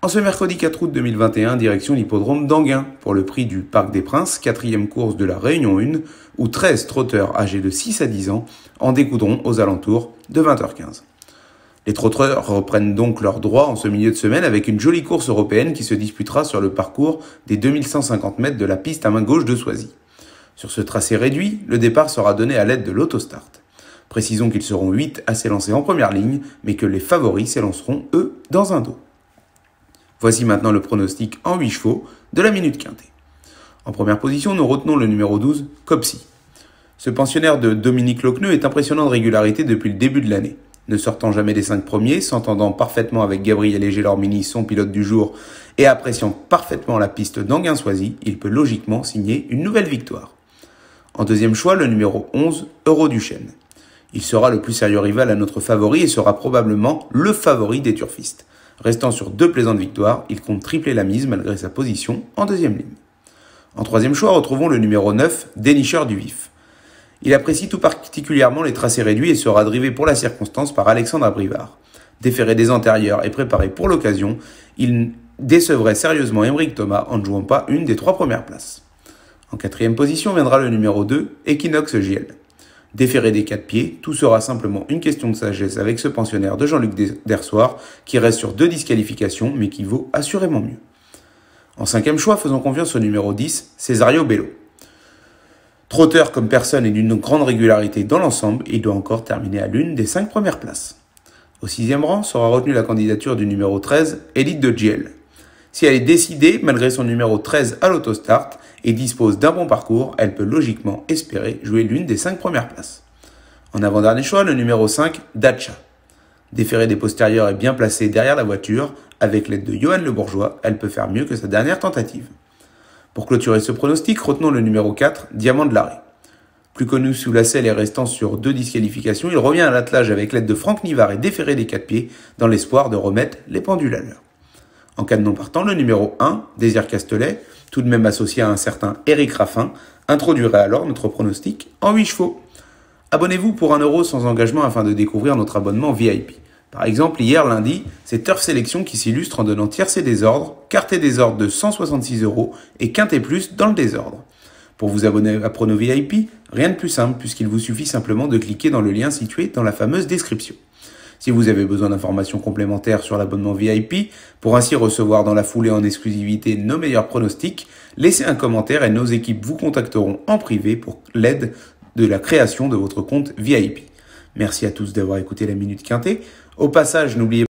En ce mercredi 4 août 2021, direction l'hippodrome d'Anguin pour le prix du Parc des Princes, quatrième course de la Réunion 1, où 13 trotteurs âgés de 6 à 10 ans en découdront aux alentours de 20h15. Les trotteurs reprennent donc leurs droit en ce milieu de semaine avec une jolie course européenne qui se disputera sur le parcours des 2150 mètres de la piste à main gauche de Soisy. Sur ce tracé réduit, le départ sera donné à l'aide de l'autostart. Précisons qu'ils seront 8 à s'élancer en première ligne, mais que les favoris s'élanceront, eux, dans un dos. Voici maintenant le pronostic en 8 chevaux de la minute quintée. En première position, nous retenons le numéro 12, Copsi. Ce pensionnaire de Dominique Locneux est impressionnant de régularité depuis le début de l'année. Ne sortant jamais des 5 premiers, s'entendant parfaitement avec Gabriel et Gélormini, son pilote du jour, et appréciant parfaitement la piste d'Anguin-Soisy, il peut logiquement signer une nouvelle victoire. En deuxième choix, le numéro 11, Euro Chêne. Il sera le plus sérieux rival à notre favori et sera probablement le favori des turfistes. Restant sur deux plaisantes victoires, il compte tripler la mise malgré sa position en deuxième ligne. En troisième choix, retrouvons le numéro 9, Dénicheur du Vif. Il apprécie tout particulièrement les tracés réduits et sera drivé pour la circonstance par Alexandre Abrivard. Déféré des antérieurs et préparé pour l'occasion, il décevrait sérieusement Emeric Thomas en ne jouant pas une des trois premières places. En quatrième position viendra le numéro 2, Equinox Giel. Déféré des quatre pieds, tout sera simplement une question de sagesse avec ce pensionnaire de Jean-Luc Dersoir qui reste sur deux disqualifications mais qui vaut assurément mieux. En cinquième choix, faisons confiance au numéro 10, Cesario Bello. Trotteur comme personne et d'une grande régularité dans l'ensemble, il doit encore terminer à l'une des cinq premières places. Au sixième rang sera retenue la candidature du numéro 13, Élite de Giel. Si elle est décidée, malgré son numéro 13 à l'autostart, et dispose d'un bon parcours, elle peut logiquement espérer jouer l'une des 5 premières places. En avant-dernier choix, le numéro 5, Dacha. Déférée des postérieurs et bien placé derrière la voiture, avec l'aide de Johan Le Bourgeois, elle peut faire mieux que sa dernière tentative. Pour clôturer ce pronostic, retenons le numéro 4, Diamant de l'arrêt. Plus connu sous la selle et restant sur deux disqualifications, il revient à l'attelage avec l'aide de Franck Nivard et déféré des quatre pieds dans l'espoir de remettre les pendules à l'heure. En cas de non partant, le numéro 1, Désir Castelet, tout de même associé à un certain Eric Raffin, introduirait alors notre pronostic en 8 chevaux. Abonnez-vous pour 1€ sans engagement afin de découvrir notre abonnement VIP. Par exemple, hier lundi, c'est Turf Sélection qui s'illustre en donnant tiercé désordre, carter des désordre de 166 euros et et plus dans le désordre. Pour vous abonner à Prono VIP, rien de plus simple puisqu'il vous suffit simplement de cliquer dans le lien situé dans la fameuse description si vous avez besoin d'informations complémentaires sur l'abonnement VIP, pour ainsi recevoir dans la foulée en exclusivité nos meilleurs pronostics, laissez un commentaire et nos équipes vous contacteront en privé pour l'aide de la création de votre compte VIP. Merci à tous d'avoir écouté la Minute Quintée. Au passage, n'oubliez pas